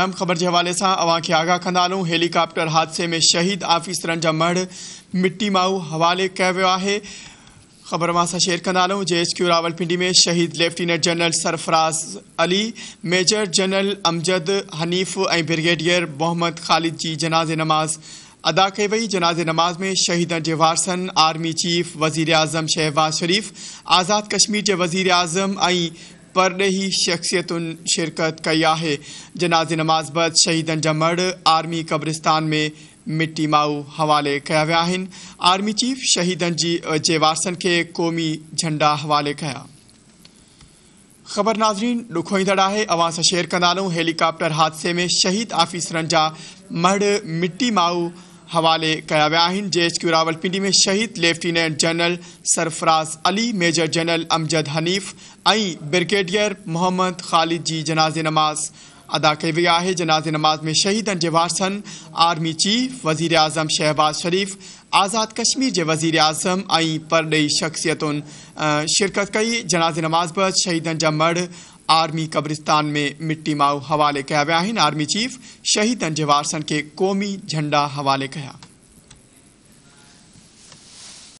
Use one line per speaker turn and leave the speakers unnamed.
अहम खबर के हवाले सां अव्हांखे आगाह कंदा हलूं हेलीकॉप्टर हादसे में शहीद आफ़िस जहा मढ़ मिट्टी माऊ हवाले कयो वियो ख़बर मां सां शेयर कंदा हलूं जे एच क्यू रावलपिंडी में शहीद lieutenant general Sarfaraz Ali major general Amjad Hanif ए ब्रिगेडियर मोहम्मद ख़ालिद की जनाज नमाज़ अदा कई वही जनाज नमाज़ में शहीद के वारसन आर्मी चीफ वज़ीर अज़म शहबाज़ शरीफ़ आज़ाद कश्मीर के वज़ीर अजम ऐं परडेही शख्सियत शिरकत कई है जनाज नमाज बद शहीद मड़ आर्मी कब्रिस्तान में मिट्टी माऊ हवाले क्या वह आर्मी चीफ शहीदन जी वारसन के क़ौमी झंडा हवाले कया ख़बर नाज़रीन ॾुखोईंदड़ है अवां से शेयर कंदा हेलीकॉप्टर हादसे में शहीद आफिसर जा मड़ मिट्टी माऊ हवाले कया व्याहिन जे एच क्यू रावलपिंडी में शहीद lieutenant general Sarfaraz Ali major general Amjad Hanif ऐं ब्रिगेडियर मोहम्मद ख़ालिद जी जनाज़ नमाज़ अदा कई वई है जनाज़ नमाज़ में शहीदन के वारसन आर्मी चीफ वज़ीर अज़म शहबाज़ शरीफ़ आज़ाद कश्मीर के वज़ीर अजम ऐं परदेही शख़्सियतुनि शिरकत कई जनाज़ नमाज़ बि शहीदनि जा मर्द आर्मी कब्रिस्तान में मिट्टी माऊ हवाले कया आर्मी चीफ शहीद अंजवारसन के क़ौमी झंडा हवाले कया